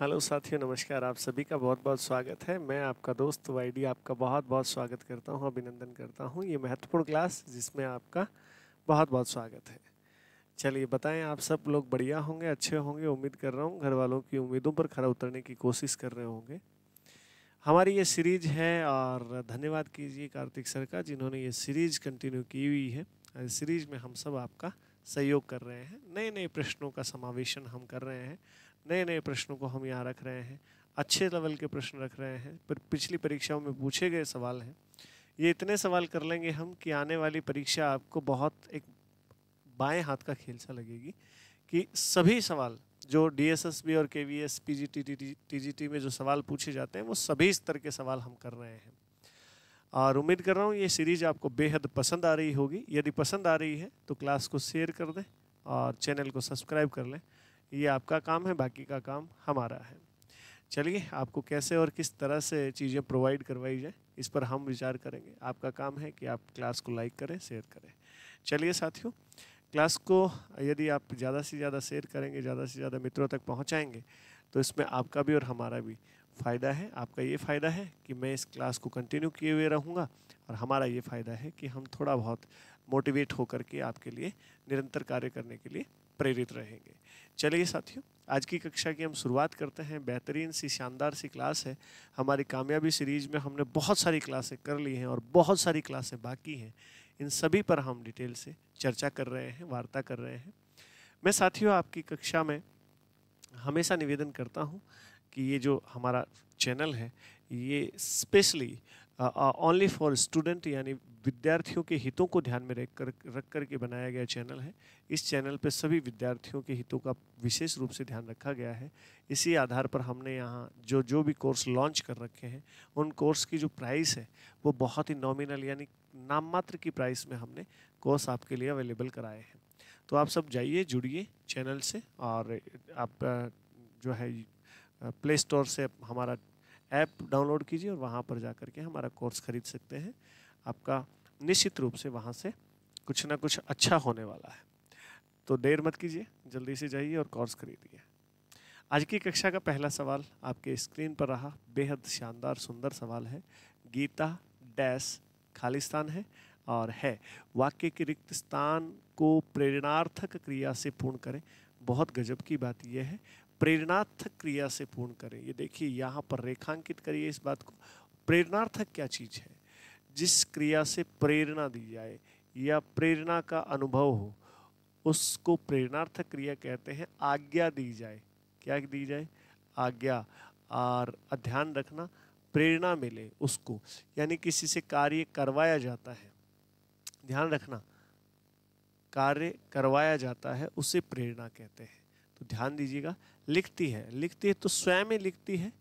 hello साथियों नमस्कार आप सभी का बहुत बहुत स्वागत है मैं आपका दोस्त वाईडी आपका बहुत बहुत स्वागत करता हूं अभिनंदन करता हूं ये महत्वपूर्ण क्लास जिसमें आपका बहुत बहुत स्वागत है चलिए बताएं आप सब लोग बढ़िया होंगे अच्छे होंगे उम्मीद कर रहा हूं घर वालों की उम्मीदों पर खरा उतरने की कोशिश कर रहे होंगे हमारी ये सीरीज है और धन्यवाद कीजिए कार्तिक सर का जिन्होंने ये सीरीज कंटिन्यू की हुई है इस सीरीज में हम सब आपका सहयोग कर रहे हैं नए नए प्रश्नों का समावेशन हम कर रहे हैं नए नए प्रश्नों को हम यहाँ रख रहे हैं अच्छे लेवल के प्रश्न रख रहे हैं पर पिछली परीक्षाओं में पूछे गए सवाल हैं ये इतने सवाल कर लेंगे हम कि आने वाली परीक्षा आपको बहुत एक बाएं हाथ का खेल सा लगेगी कि सभी सवाल जो डी एस एस बी और K V S P G T T T G T में जो सवाल पूछे जाते हैं वो सभी स्तर के सवाल हम कर रहे हैं और उम्मीद कर रहा हूँ ये सीरीज़ आपको बेहद पसंद आ रही होगी यदि पसंद आ रही है तो क्लास को शेयर कर दें और चैनल को सब्सक्राइब कर लें ये आपका काम है बाकी का काम हमारा है चलिए आपको कैसे और किस तरह से चीज़ें प्रोवाइड करवाई जाए इस पर हम विचार करेंगे आपका काम है कि आप क्लास को लाइक करें शेयर करें चलिए साथियों क्लास को यदि आप ज़्यादा से ज़्यादा शेयर करेंगे ज़्यादा से ज़्यादा मित्रों तक पहुँचाएँगे तो इसमें आपका भी और हमारा भी फ़ायदा है आपका ये फ़ायदा है कि मैं इस क्लास को कंटिन्यू किए हुए रहूँगा और हमारा ये फ़ायदा है कि हम थोड़ा बहुत मोटिवेट होकर के आपके लिए निरंतर कार्य करने के लिए प्रेरित रहेंगे चलिए साथियों आज की कक्षा की हम शुरुआत करते हैं बेहतरीन सी शानदार सी क्लास है हमारी कामयाबी सीरीज़ में हमने बहुत सारी क्लासें कर ली हैं और बहुत सारी क्लासें बाकी हैं इन सभी पर हम डिटेल से चर्चा कर रहे हैं वार्ता कर रहे हैं मैं साथियों आपकी कक्षा में हमेशा निवेदन करता हूँ कि ये जो हमारा चैनल है ये स्पेशली ओनली फॉर स्टूडेंट यानी विद्यार्थियों के हितों को ध्यान में रख कर रख कर के बनाया गया चैनल है इस चैनल पर सभी विद्यार्थियों के हितों का विशेष रूप से ध्यान रखा गया है इसी आधार पर हमने यहाँ जो जो भी कोर्स लॉन्च कर रखे हैं उन कोर्स की जो प्राइस है वो बहुत ही नॉमिनल यानी नाम मात्र की प्राइस में हमने कोर्स आपके लिए अवेलेबल कराए हैं तो आप सब जाइए जुड़िए चैनल से और आप जो है प्ले स्टोर से हमारा ऐप डाउनलोड कीजिए और वहाँ पर जा कर के हमारा कोर्स खरीद सकते हैं आपका निश्चित रूप से वहाँ से कुछ ना कुछ अच्छा होने वाला है तो देर मत कीजिए जल्दी से जाइए और कोर्स खरीदिए आज की कक्षा का पहला सवाल आपके स्क्रीन पर रहा बेहद शानदार सुंदर सवाल है गीता डैश खालिस्तान है और है वाक्य के रिक्त स्थान को प्रेरणार्थक क्रिया से पूर्ण करें बहुत गजब की बात यह है प्रेरणार्थक क्रिया से पूर्ण करें ये देखिए यहाँ पर रेखांकित करिए इस बात को प्रेरणार्थक क्या चीज़ है जिस क्रिया से प्रेरणा दी जाए या प्रेरणा का अनुभव हो उसको प्रेरणार्थक क्रिया कहते हैं आज्ञा दी जाए क्या दी जाए आज्ञा और ध्यान रखना प्रेरणा मिले उसको यानी किसी से कार्य करवाया जाता है ध्यान रखना कार्य करवाया जाता है उसे प्रेरणा कहते हैं तो ध्यान दीजिएगा लिखती है लिखती है तो स्वयं ही लिखती है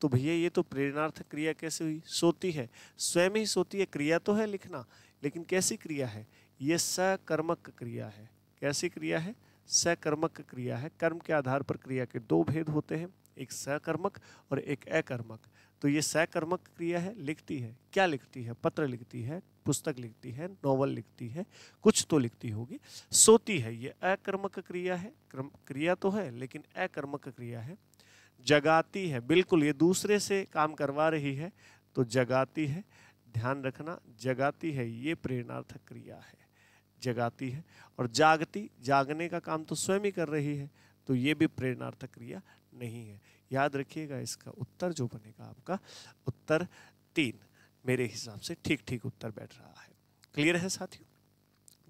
तो भैया ये तो प्रेरणार्थ क्रिया कैसे हुई सोती है स्वयं ही सोती है क्रिया तो है लिखना लेकिन कैसी क्रिया है ये सकर्मक क्रिया है कैसी क्रिया है सकर्मक क्रिया है कर्म के आधार पर क्रिया के दो भेद होते हैं एक सकर्मक और एक अकर्मक तो ये सकर्मक क्रिया है लिखती है क्या लिखती है पत्र लिखती है पुस्तक लिखती है नॉवल लिखती है कुछ तो लिखती होगी सोती है ये अकर्मक क्रिया है क्रम क्रिया तो है लेकिन अकर्मक क्रिया है जगाती है बिल्कुल ये दूसरे से काम करवा रही है तो जगाती है ध्यान रखना जगाती है ये प्रेरणार्थक क्रिया है जगाती है और जागती जागने का काम तो स्वयं ही कर रही है तो ये भी प्रेरणार्थक क्रिया नहीं है याद रखिएगा इसका उत्तर जो बनेगा आपका उत्तर तीन मेरे हिसाब से ठीक ठीक उत्तर बैठ रहा है क्लियर है साथियों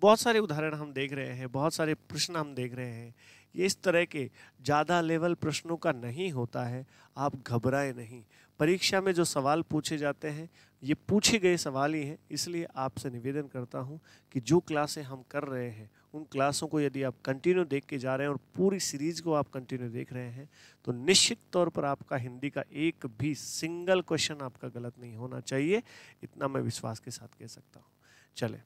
बहुत सारे उदाहरण हम देख रहे हैं बहुत सारे प्रश्न हम देख रहे हैं ये इस तरह के ज़्यादा लेवल प्रश्नों का नहीं होता है आप घबराए नहीं परीक्षा में जो सवाल पूछे जाते हैं ये पूछे गए सवाल ही हैं इसलिए आपसे निवेदन करता हूँ कि जो क्लासें हम कर रहे हैं उन क्लासों को यदि आप कंटिन्यू देख के जा रहे हैं और पूरी सीरीज़ को आप कंटिन्यू देख रहे हैं तो निश्चित तौर पर आपका हिंदी का एक भी सिंगल क्वेश्चन आपका गलत नहीं होना चाहिए इतना मैं विश्वास के साथ कह सकता हूँ चले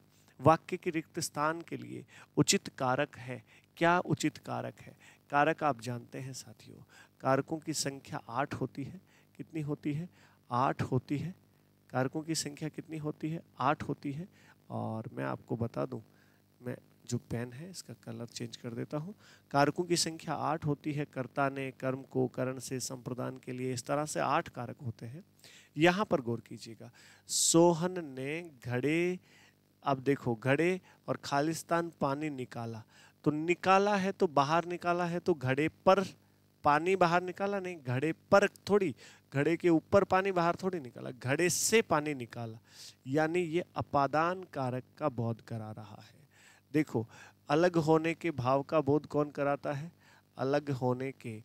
वाक्य के रिक्त स्थान के लिए उचित कारक है क्या उचित कारक है कारक आप जानते हैं साथियों कारकों की संख्या आठ होती है कितनी होती है आठ होती है कारकों की संख्या कितनी होती है आठ होती है और मैं आपको बता दूं मैं जो पेन है इसका कलर चेंज कर देता हूं कारकों की संख्या आठ होती है कर्ता ने कर्म को करण से संप्रदान के लिए इस तरह से आठ कारक होते हैं यहाँ पर गौर कीजिएगा सोहन ने घड़े अब देखो घड़े और खालिस्तान पानी निकाला तो निकाला है तो बाहर निकाला है तो घड़े पर पानी बाहर निकाला नहीं घड़े पर थोड़ी घड़े के ऊपर पानी बाहर थोड़ी निकाला घड़े से पानी निकाला यानी ये अपादान कारक का बोध करा रहा है देखो अलग होने के भाव का बोध कौन कराता है अलग होने के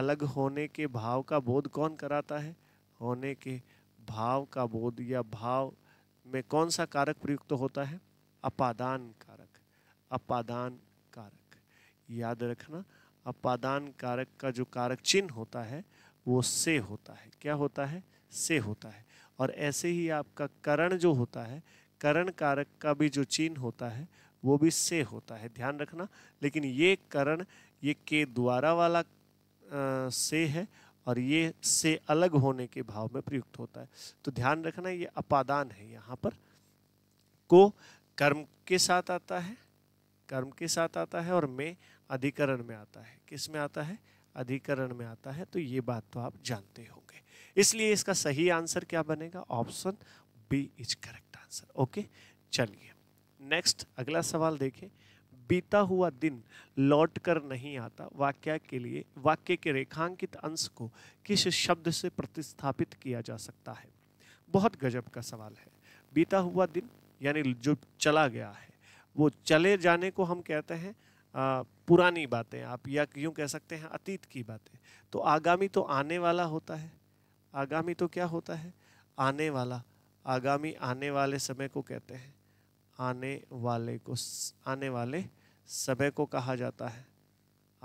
अलग होने के भाव का बोध कौन कराता है होने के भाव का बोध या भाव में कौन सा कारक प्रयुक्त होता है अपादान कारक अपादान याद रखना अपादान कारक का जो कारक चिन्ह होता है वो से होता है क्या होता है से होता है और ऐसे ही आपका करण जो होता है करण कारक का भी जो चिन्ह होता है वो भी से होता है ध्यान रखना लेकिन ये करण ये के द्वारा वाला आ, से है और ये से अलग होने के भाव में प्रयुक्त होता है तो ध्यान रखना ये अपादान है यहाँ पर को कर्म के साथ आता है कर्म के साथ आता है और मैं अधिकरण में आता है किस में आता है अधिकरण में आता है तो ये बात तो आप जानते होंगे इसलिए इसका सही आंसर क्या बनेगा option B is correct answer okay चलिए नेक्स्ट अगला सवाल देखें बीता हुआ दिन लौट कर नहीं आता वाक्य के लिए वाक्य के रेखांकित अंश को किस शब्द से प्रतिस्थापित किया जा सकता है बहुत गजब का सवाल है बीता हुआ दिन यानी जो चला गया है वो चले जाने को हम कहते हैं पुरानी बातें आप या यूँ कह सकते हैं अतीत की बातें तो आगामी तो आने वाला होता है आगामी तो क्या होता है आने वाला आगामी आने वाले समय को कहते हैं आने वाले को आने वाले समय को कहा जाता है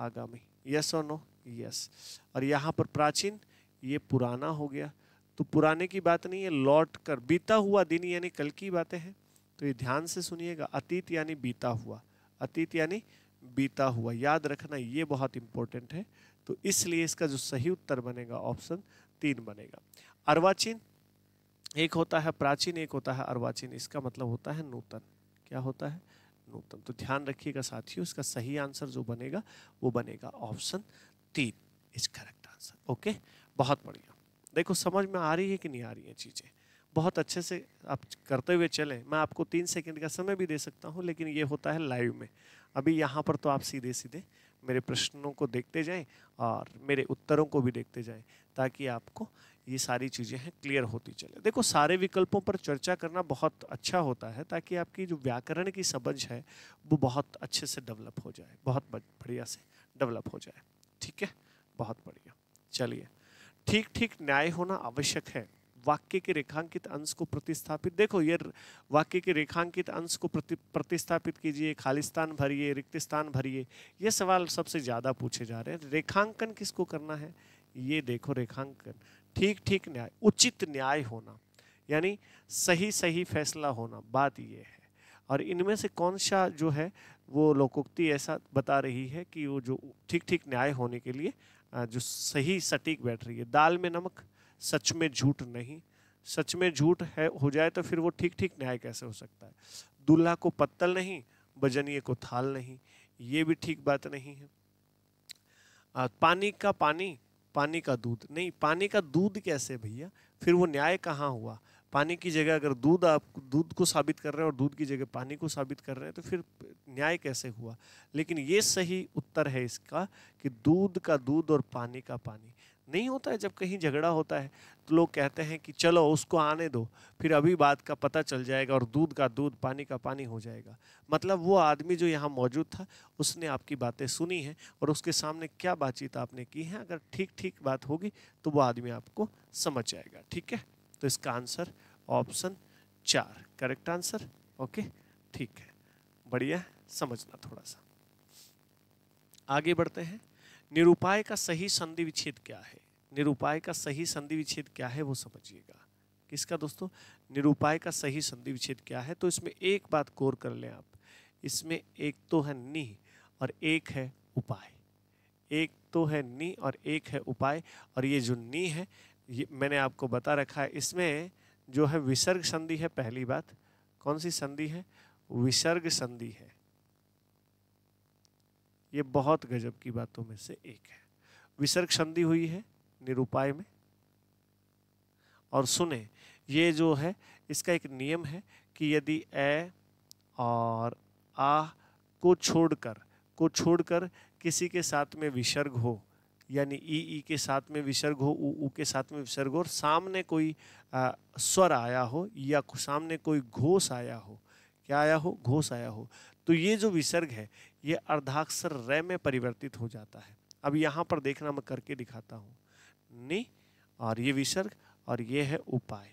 आगामी यस और नो यस और यहाँ पर प्राचीन ये पुराना हो गया तो पुराने की बात नहीं है लौट कर बीता हुआ दिन यानी कल की बातें हैं तो ये ध्यान से सुनिएगा अतीत यानी बीता हुआ अतीत यानी बीता हुआ याद रखना ये बहुत इंपॉर्टेंट है तो इसलिए इसका जो सही उत्तर बनेगा ऑप्शन तीन बनेगा अर्वाचीन एक होता है प्राचीन एक होता है अर्वाचीन इसका मतलब होता है नूतन क्या होता है नूतन तो ध्यान रखिएगा साथियों इसका सही आंसर जो बनेगा वो बनेगा ऑप्शन तीन इज करेक्ट आंसर ओके बहुत बढ़िया देखो समझ में आ रही है कि नहीं आ रही है चीज़ें बहुत अच्छे से आप करते हुए चलें मैं आपको तीन सेकंड का समय भी दे सकता हूं लेकिन ये होता है लाइव में अभी यहाँ पर तो आप सीधे सीधे मेरे प्रश्नों को देखते जाएं और मेरे उत्तरों को भी देखते जाएं ताकि आपको ये सारी चीज़ें हैं क्लियर होती चले देखो सारे विकल्पों पर चर्चा करना बहुत अच्छा होता है ताकि आपकी जो व्याकरण की समझ है वो बहुत अच्छे से डेवलप हो जाए बहुत बढ़िया से डेवलप हो जाए ठीक है बहुत बढ़िया चलिए ठीक ठीक न्याय होना आवश्यक है वाक्य के रेखांकित अंश को प्रतिस्थापित देखो ये वाक्य के रेखांकित अंश को प्रति प्रतिस्थापित कीजिए खाली स्थान भरिए रिक्त स्थान भरिए ये सवाल सबसे ज़्यादा पूछे जा रहे हैं रेखांकन किसको करना है ये देखो रेखांकन ठीक ठीक न्याय उचित न्याय होना यानी सही सही फैसला होना बात ये है और इनमें से कौन सा जो है वो लोकोक्ति ऐसा बता रही है कि वो जो ठीक ठीक न्याय होने के लिए जो सही सटीक बैठ रही है दाल में नमक सच में झूठ नहीं सच में झूठ है हो जाए तो फिर वो ठीक ठीक न्याय कैसे हो सकता है दूल्हा को पत्तल नहीं बजनिए को थाल नहीं ये भी ठीक बात नहीं है आ, पानी का पानी पानी का दूध नहीं पानी का दूध कैसे भैया फिर वो न्याय कहाँ हुआ पानी की जगह अगर दूध आप दूध को साबित कर रहे हैं और दूध की जगह पानी को साबित कर रहे हैं तो फिर न्याय कैसे हुआ लेकिन ये सही उत्तर है इसका कि दूध का दूध और पानी का पानी नहीं होता है जब कहीं झगड़ा होता है तो लोग कहते हैं कि चलो उसको आने दो फिर अभी बात का पता चल जाएगा और दूध का दूध पानी का पानी हो जाएगा मतलब वो आदमी जो यहाँ मौजूद था उसने आपकी बातें सुनी हैं और उसके सामने क्या बातचीत आपने की है अगर ठीक ठीक बात होगी तो वो आदमी आपको समझ जाएगा ठीक है तो इसका आंसर ऑप्शन चार करेक्ट आंसर ओके ठीक है बढ़िया समझना थोड़ा सा आगे बढ़ते हैं निरुपाय का सही संधि विच्छेद क्या है निरुपाय का सही संधि विच्छेद क्या है वो समझिएगा किसका दोस्तों निरुपाय का सही संधि विच्छेद क्या है तो इसमें एक बात गौर कर लें आप इसमें एक तो है नि और एक है उपाय एक तो है नि और एक है उपाय और ये जो नि है ये मैंने आपको बता रखा है इसमें जो है विसर्ग संधि है पहली बात कौन सी संधि है विसर्ग संधि है ये बहुत गजब की बातों में से एक है विसर्ग संधि हुई है निरुपाय में और सुने ये जो है इसका एक नियम है कि यदि ए और आ को छोड़कर को छोड़कर किसी के साथ में विसर्ग हो यानी ई ई के साथ में विसर्ग हो उ ऊ के साथ में विसर्ग हो और सामने कोई आ, स्वर आया हो या सामने कोई घोष आया हो क्या आया हो घोष आया हो तो ये जो विसर्ग है ये अर्धाक्षर रे में परिवर्तित हो जाता है अब यहाँ पर देखना मैं करके दिखाता हूँ नि और ये विसर्ग और ये है उपाय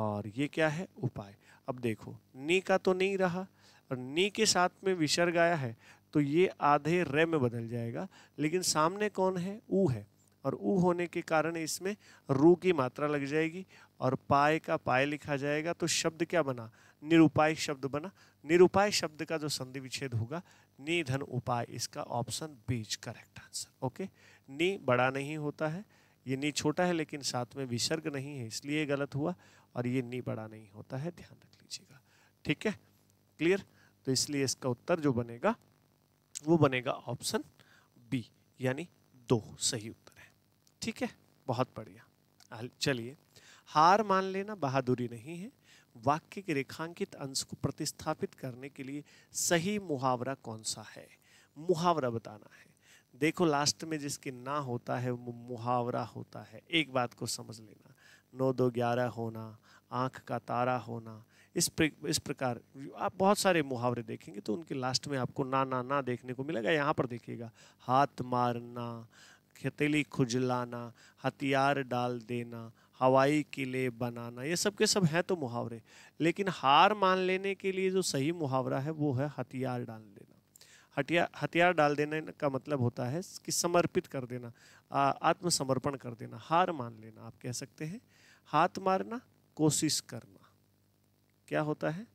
और ये क्या है उपाय अब देखो नी का तो नहीं रहा और नी के साथ में विसर्ग आया है तो ये आधे रे में बदल जाएगा लेकिन सामने कौन है ऊ है और ऊ होने के कारण इसमें रू की मात्रा लग जाएगी और पाए का पाए लिखा जाएगा तो शब्द क्या बना निरुपाय शब्द बना निरुपाय शब्द का जो संधि विच्छेद होगा निधन उपाय इसका ऑप्शन बीज करेक्ट आंसर ओके नी बड़ा नहीं होता है ये नी छोटा है लेकिन साथ में विसर्ग नहीं है इसलिए गलत हुआ और ये नी बड़ा नहीं होता है ध्यान रख लीजिएगा ठीक है क्लियर तो इसलिए इसका उत्तर जो बनेगा वो बनेगा ऑप्शन बी यानी दो सही उत्तर है ठीक है बहुत बढ़िया चलिए हार मान लेना बहादुरी नहीं है वाक्य के रेखांकित अंश को प्रतिस्थापित करने के लिए सही मुहावरा कौन सा है मुहावरा बताना है देखो लास्ट में जिसके ना होता है वो मुहावरा होता है एक बात को समझ लेना नौ दो ग्यारह होना आँख का तारा होना इस प्र, इस प्रकार आप बहुत सारे मुहावरे देखेंगे तो उनके लास्ट में आपको ना ना ना देखने को मिलेगा यहाँ पर देखिएगा हाथ मारना खतीली खुजलाना हथियार डाल देना हवाई किले बनाना ये सब के सब हैं तो मुहावरे लेकिन हार मान लेने के लिए जो सही मुहावरा है वो है हथियार डाल देना हथियार हथियार डाल देने का मतलब होता है कि समर्पित कर देना आत्मसमर्पण कर देना हार मान लेना आप कह सकते हैं हाथ मारना कोशिश करना क्या होता है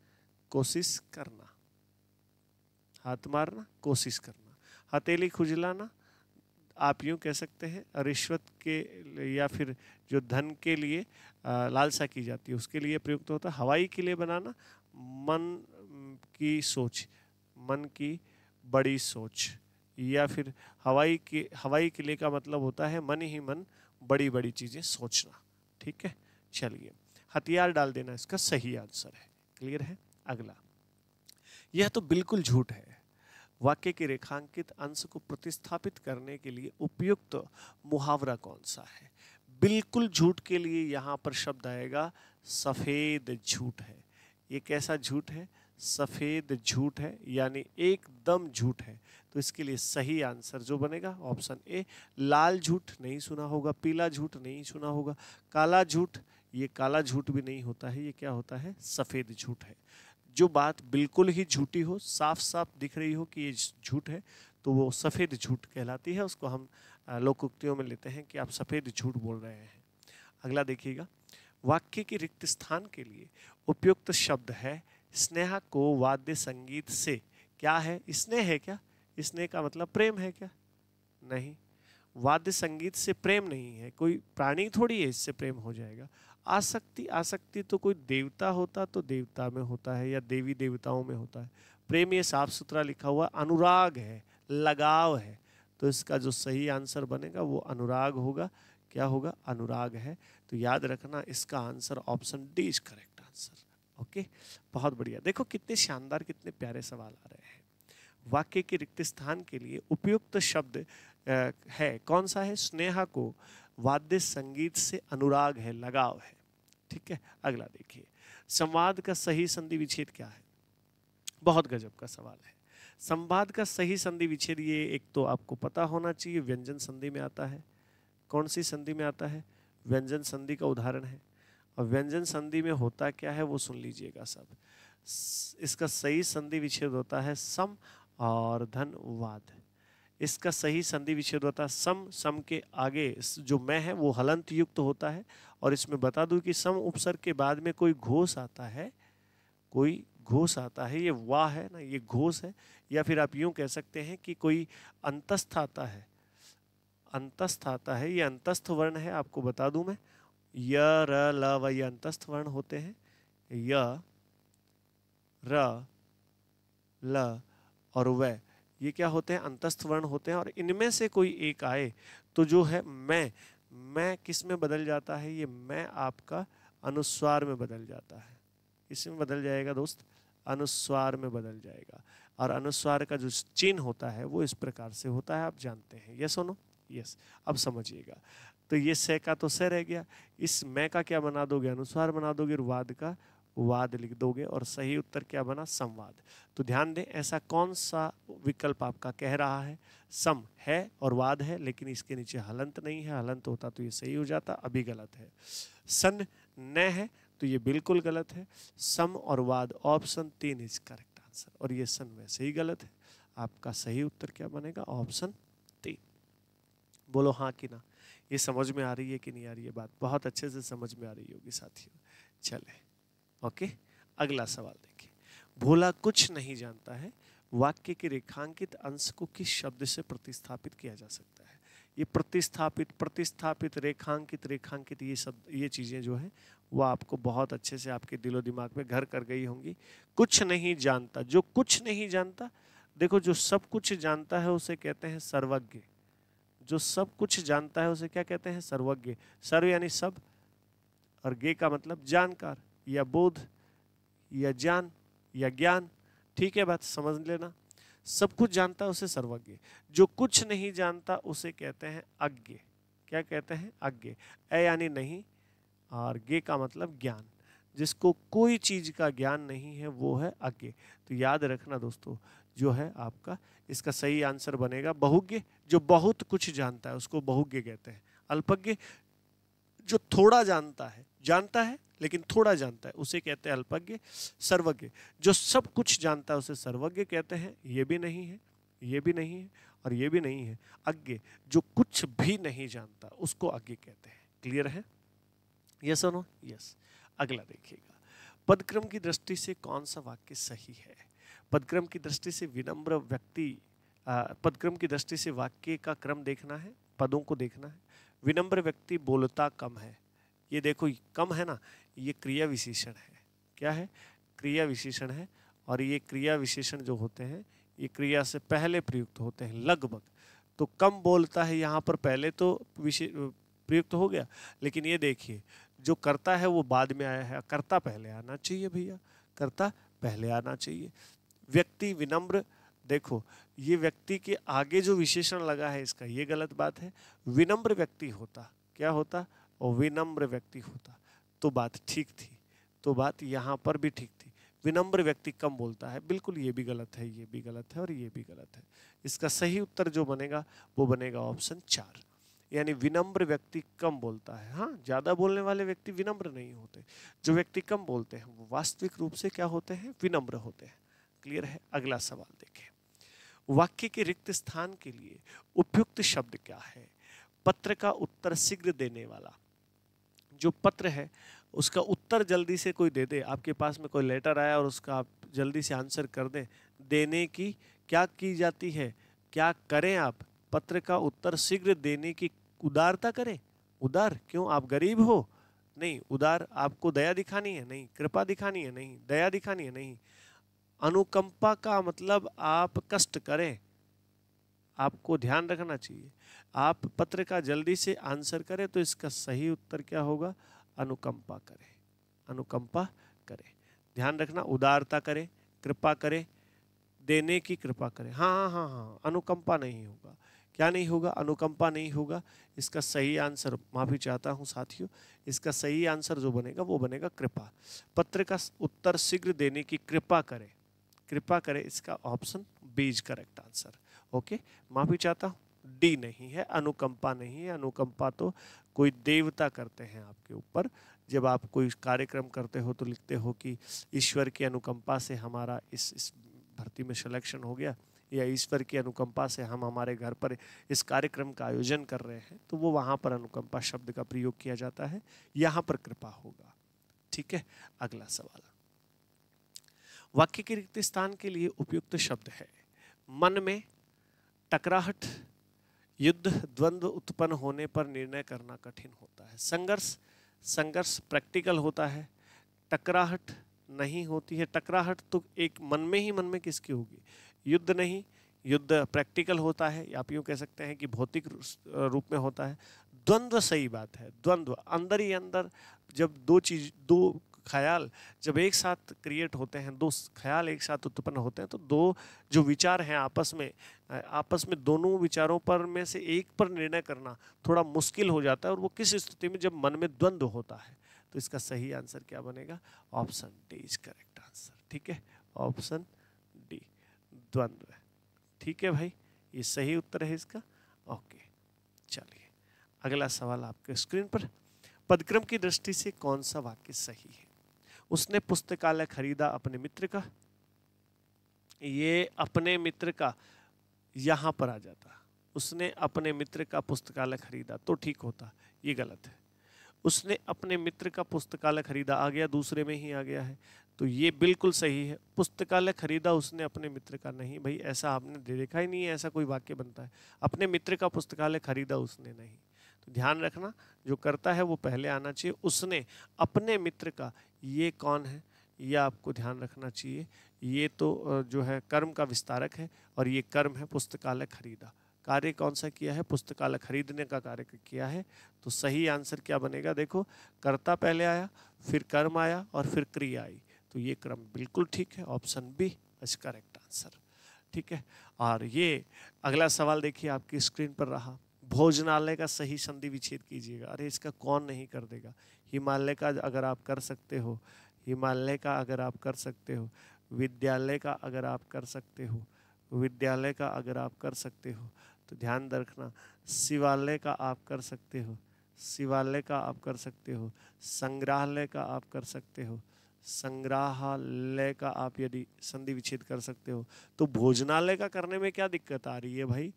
कोशिश करना हाथ मारना कोशिश करना हथेली खुजलाना आप यूँ कह सकते हैं रिश्वत के या फिर जो धन के लिए लालसा की जाती है उसके लिए प्रयुक्त होता है हवाई किले बनाना मन की सोच मन की बड़ी सोच या फिर हवाई के हवाई किले का मतलब होता है मन ही मन बड़ी बड़ी चीज़ें सोचना ठीक है चलिए हथियार डाल देना इसका सही आंसर है क्लियर है अगला यह तो बिल्कुल झूठ है वाक्य के रेखांकित अंश को प्रतिस्थापित करने के लिए उपयुक्त तो मुहावरा कौन सा है बिल्कुल झूठ के लिए यहाँ पर शब्द आएगा सफ़ेद झूठ है ये कैसा झूठ है सफ़ेद झूठ है यानी एकदम झूठ है तो इसके लिए सही आंसर जो बनेगा ऑप्शन ए लाल झूठ नहीं सुना होगा पीला झूठ नहीं सुना होगा काला झूठ ये काला झूठ भी नहीं होता है ये क्या होता है सफ़ेद झूठ है जो बात बिल्कुल ही झूठी हो साफ साफ दिख रही हो कि ये झूठ है तो वो सफ़ेद झूठ कहलाती है उसको हम लोकोक्तियों में लेते हैं कि आप सफ़ेद झूठ बोल रहे हैं अगला देखिएगा वाक्य के रिक्त स्थान के लिए उपयुक्त शब्द है स्नेहा को वाद्य संगीत से क्या है स्नेह है क्या स्नेह का मतलब प्रेम है क्या नहीं वाद्य संगीत से प्रेम नहीं है कोई प्राणी थोड़ी है इससे प्रेम हो जाएगा आसक्ति आसक्ति तो कोई देवता होता तो देवता में होता है या देवी देवताओं में होता है प्रेम ये साफ सुथरा लिखा हुआ अनुराग है लगाव है तो इसका जो सही आंसर बनेगा वो अनुराग होगा क्या होगा अनुराग है तो याद रखना इसका answer option D is correct answer okay बहुत बढ़िया देखो कितने शानदार कितने प्यारे सवाल आ रहे हैं वाक्य के रिक्त स्थान के लिए उपयुक्त शब्द है कौन सा है स्नेहा को वाद्य संगीत से अनुराग है लगाव है ठीक है अगला देखिए संवाद का सही संधि विच्छेद क्या है बहुत गजब का सवाल है संवाद का सही संधि विच्छेद ये एक तो आपको पता होना चाहिए व्यंजन संधि में आता है कौन सी संधि में आता है व्यंजन संधि का उदाहरण है और व्यंजन संधि में होता क्या है वो सुन लीजिएगा सब इसका सही संधि विच्छेद होता है सम और धनवाद इसका सही संधि विच्छेद होता है सम सम के आगे जो मैं है वो हलंत युक्त होता है और इसमें बता दूं कि सम उपसर्ग के बाद में कोई घोष आता है कोई घोष आता है ये वाह है ना ये घोष है या फिर आप यूँ कह सकते हैं कि कोई अंतस्थ आता है अंतस्थ आता है ये अंतस्थ वर्ण है आपको बता दूं मैं य र ल व ये अंतस्थ वर्ण होते हैं य र ल और वह ये क्या होते हैं अंतस्थ वर्ण होते हैं और इनमें से कोई एक आए तो जो है मैं मैं किस में बदल जाता है ये मैं आपका अनुस्वार में बदल जाता है इसमें बदल जाएगा दोस्त अनुस्वार में बदल जाएगा और अनुस्वार का जो चिन्ह होता है वो इस प्रकार से होता है आप जानते हैं यस सुनो यस अब समझिएगा तो ये से का तो से रह गया इस मैं का क्या बना दोगे अनुस्वार बना दोगे वाद का वाद लिख दोगे और सही उत्तर क्या बना संवाद तो ध्यान दें ऐसा कौन सा विकल्प आपका कह रहा है सम है और वाद है लेकिन इसके नीचे हलंत नहीं है हलंत होता तो ये सही हो जाता अभी गलत है सन न है तो ये बिल्कुल गलत है सम और वाद ऑप्शन तीन इज करेक्ट आंसर और ये सन वैसे ही गलत है आपका सही उत्तर क्या बनेगा ऑप्शन तीन बोलो हाँ कि ना ये समझ में आ रही है कि नहीं आ रही है बात बहुत अच्छे से समझ में आ रही होगी साथियों चले ओके अगला सवाल देखिए भोला कुछ नहीं जानता है वाक्य के रेखांकित अंश को किस शब्द से प्रतिस्थापित किया जा सकता है ये प्रतिस्थापित प्रतिस्थापित रेखांकित रेखांकित ये सब ये चीज़ें जो है वह आपको बहुत अच्छे से आपके दिलो दिमाग में घर कर गई होंगी कुछ नहीं जानता जो कुछ नहीं जानता देखो जो सब कुछ जानता है उसे कहते हैं सर्वज्ञ जो सब कुछ जानता है उसे क्या कहते हैं सर्वज्ञ सर्व यानी सब और गे का मतलब जानकार या बोध या ज्ञान या ज्ञान ठीक है बात समझ लेना सब कुछ जानता है उसे सर्वज्ञ जो कुछ नहीं जानता उसे कहते हैं अज्ञ क्या कहते हैं अज्ञ ए यानी नहीं और गे का मतलब ज्ञान जिसको कोई चीज का ज्ञान नहीं है वो है अज्ञ तो याद रखना दोस्तों जो है आपका इसका सही आंसर बनेगा बहुज्ञ जो बहुत कुछ जानता है उसको बहुज्ञ कहते हैं अल्पज्ञ जो थोड़ा जानता है जानता है लेकिन थोड़ा जानता है उसे कहते हैं अल्पज्ञ सर्वज्ञ जो सब कुछ जानता है उसे सर्वज्ञ कहते हैं ये भी नहीं है ये भी नहीं है और ये भी नहीं है अज्ञ जो कुछ भी नहीं जानता उसको अज्ञ कहते हैं क्लियर है यस और नो यस अगला देखिएगा पदक्रम की दृष्टि से कौन सा वाक्य सही है पदक्रम की दृष्टि से विनम्र व्यक्ति पदक्रम की दृष्टि से वाक्य का क्रम देखना है पदों को देखना है विनम्र व्यक्ति बोलता कम है ये देखो कम है ना ये क्रिया विशेषण है क्या है क्रिया विशेषण है और ये क्रिया विशेषण जो होते हैं ये क्रिया से पहले प्रयुक्त होते हैं लगभग तो कम बोलता है यहाँ पर पहले तो विशेष प्रयुक्त हो गया लेकिन ये देखिए जो करता है वो बाद में आया है करता पहले आना चाहिए भैया करता पहले आना चाहिए व्यक्ति विनम्र देखो ये व्यक्ति के आगे जो विशेषण लगा है इसका ये गलत बात है विनम्र व्यक्ति होता क्या होता और विनम्र व्यक्ति होता तो बात ठीक थी तो बात यहाँ पर भी ठीक थी विनम्र व्यक्ति कम बोलता है बिल्कुल ये भी गलत है ये भी गलत है और ये भी गलत है इसका सही उत्तर जो बनेगा वो बनेगा ऑप्शन चार यानी विनम्र व्यक्ति कम बोलता है हाँ ज़्यादा बोलने वाले व्यक्ति विनम्र नहीं होते जो व्यक्ति कम बोलते हैं वो वास्तविक रूप से क्या होते हैं विनम्र होते हैं क्लियर है अगला सवाल देखें वाक्य के रिक्त स्थान के लिए उपयुक्त शब्द क्या है पत्र का उत्तर शीघ्र देने वाला जो पत्र है उसका उत्तर जल्दी से कोई दे दे आपके पास में कोई लेटर आया और उसका आप जल्दी से आंसर कर दें देने की क्या की जाती है क्या करें आप पत्र का उत्तर शीघ्र देने की उदारता करें उदार क्यों आप गरीब हो नहीं उदार आपको दया दिखानी है नहीं कृपा दिखानी है नहीं दया दिखानी है नहीं अनुकंपा का मतलब आप कष्ट करें आपको ध्यान रखना चाहिए आप पत्र का जल्दी से आंसर करें तो इसका सही उत्तर क्या होगा अनुकंपा करें अनुकंपा करें ध्यान रखना उदारता करें कृपा करें देने की कृपा करें हाँ हाँ हाँ हाँ अनुकंपा नहीं होगा क्या नहीं होगा अनुकंपा नहीं होगा इसका सही आंसर माफी चाहता हूँ साथियों इसका सही आंसर जो बनेगा वो बनेगा कृपा पत्र का उत्तर शीघ्र देने की कृपा करें कृपा करें इसका ऑप्शन बीज करेक्ट आंसर ओके माफी चाहता हूँ डी नहीं है अनुकंपा नहीं है अनुकंपा तो कोई देवता करते हैं आपके ऊपर जब आप कोई कार्यक्रम करते हो तो लिखते हो कि ईश्वर की अनुकंपा से हमारा इस इस भर्ती में सिलेक्शन हो गया या ईश्वर की अनुकंपा से हम हमारे घर पर इस कार्यक्रम का आयोजन कर रहे हैं तो वो वहाँ पर अनुकंपा शब्द का प्रयोग किया जाता है यहाँ पर कृपा होगा ठीक है अगला सवाल वाक्य के रिक्त स्थान के लिए उपयुक्त शब्द है मन में टकराहट युद्ध द्वंद्व उत्पन्न होने पर निर्णय करना कठिन होता है संघर्ष संघर्ष प्रैक्टिकल होता है टकराहट नहीं होती है टकराहट तो एक मन में ही मन में किसकी होगी युद्ध नहीं युद्ध प्रैक्टिकल होता है आप यूँ कह सकते हैं कि भौतिक रूप में होता है द्वंद्व सही बात है द्वंद्व अंदर ही अंदर जब दो चीज दो ख्याल जब एक साथ क्रिएट होते हैं दो ख्याल एक साथ उत्पन्न होते हैं तो दो जो विचार हैं आपस में आपस में दोनों विचारों पर में से एक पर निर्णय करना थोड़ा मुश्किल हो जाता है और वो किस स्थिति में जब मन में द्वंद्व होता है तो इसका सही आंसर क्या बनेगा option D is correct answer ठीक है ऑप्शन डी द्वंद्व ठीक है भाई ये सही उत्तर है इसका ओके चलिए अगला सवाल आपके स्क्रीन पर पदक्रम की दृष्टि से कौन सा वाक्य सही है उसने पुस्तकालय खरीदा अपने मित्र का ये अपने मित्र का यहाँ पर आ जाता उसने अपने मित्र का पुस्तकालय खरीदा तो ठीक होता ये गलत है उसने अपने मित्र का पुस्तकालय खरीदा आ गया दूसरे में ही आ गया है तो ये बिल्कुल सही है पुस्तकालय खरीदा उसने अपने मित्र का नहीं भाई ऐसा आपने देखा ही नहीं है ऐसा कोई वाक्य बनता है अपने मित्र का पुस्तकालय खरीदा उसने नहीं तो ध्यान रखना जो करता है वो पहले आना चाहिए उसने अपने मित्र का ये कौन है ये आपको ध्यान रखना चाहिए ये तो जो है कर्म का विस्तारक है और ये कर्म है पुस्तकालय खरीदा कार्य कौन सा किया है पुस्तकालय खरीदने का कार्य किया है तो सही आंसर क्या बनेगा देखो कर्ता पहले आया फिर कर्म आया और फिर क्रिया आई तो ये क्रम बिल्कुल ठीक है option B is correct answer ठीक है और ये अगला सवाल देखिए आपकी स्क्रीन पर रहा भोजनालय का सही संधि विच्छेद कीजिएगा अरे इसका कौन नहीं कर देगा हिमालय का अगर आप कर सकते हो हिमालय का अगर आप कर सकते हो विद्यालय का अगर आप कर सकते हो विद्यालय का अगर आप कर सकते हो तो ध्यान रखना शिवालय का आप कर सकते हो शिवालय का आप कर सकते हो संग्रहालय का आप कर सकते हो संग्रहालय का आप यदि संधि विच्छेद कर सकते हो तो भोजनालय का करने में क्या दिक्कत आ रही है भाई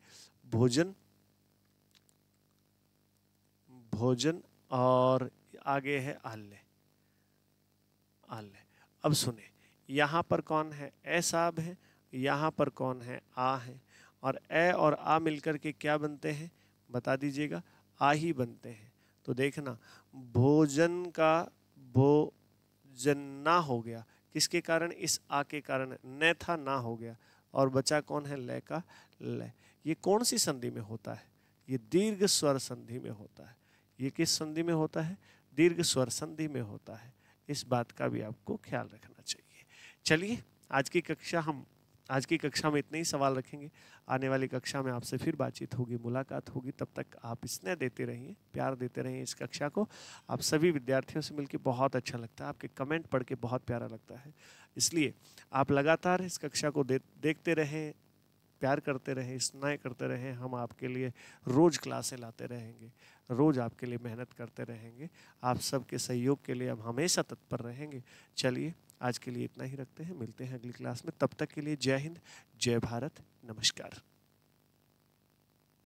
भोजन भोजन और आगे है आल्य आल्य अब सुने यहाँ पर कौन है ए साब है यहाँ पर कौन है आ है और ए और आ मिलकर के क्या बनते हैं बता दीजिएगा आ ही बनते हैं तो देखना भोजन का भोजन ना हो गया किसके कारण इस आ के कारण न था ना हो गया और बचा कौन है लय का लय ये कौन सी संधि में होता है ये दीर्घ स्वर संधि में होता है ये किस संधि में होता है दीर्घ स्वर संधि में होता है इस बात का भी आपको ख्याल रखना चाहिए चलिए आज की कक्षा हम आज की कक्षा में इतने ही सवाल रखेंगे आने वाली कक्षा में आपसे फिर बातचीत होगी मुलाकात होगी तब तक आप स्नेह देते रहिए प्यार देते रहिए इस कक्षा को आप सभी विद्यार्थियों से मिलकर बहुत अच्छा लगता है आपके कमेंट पढ़ के बहुत प्यारा लगता है इसलिए आप लगातार इस कक्षा को दे, देखते रहें प्यार करते रहें स्नाएँ करते रहें हम आपके लिए रोज़ क्लासें लाते रहेंगे रोज़ आपके लिए मेहनत करते रहेंगे आप सबके सहयोग के लिए हम हमेशा तत्पर रहेंगे चलिए आज के लिए इतना ही रखते हैं मिलते हैं अगली क्लास में तब तक के लिए जय हिंद जय भारत नमस्कार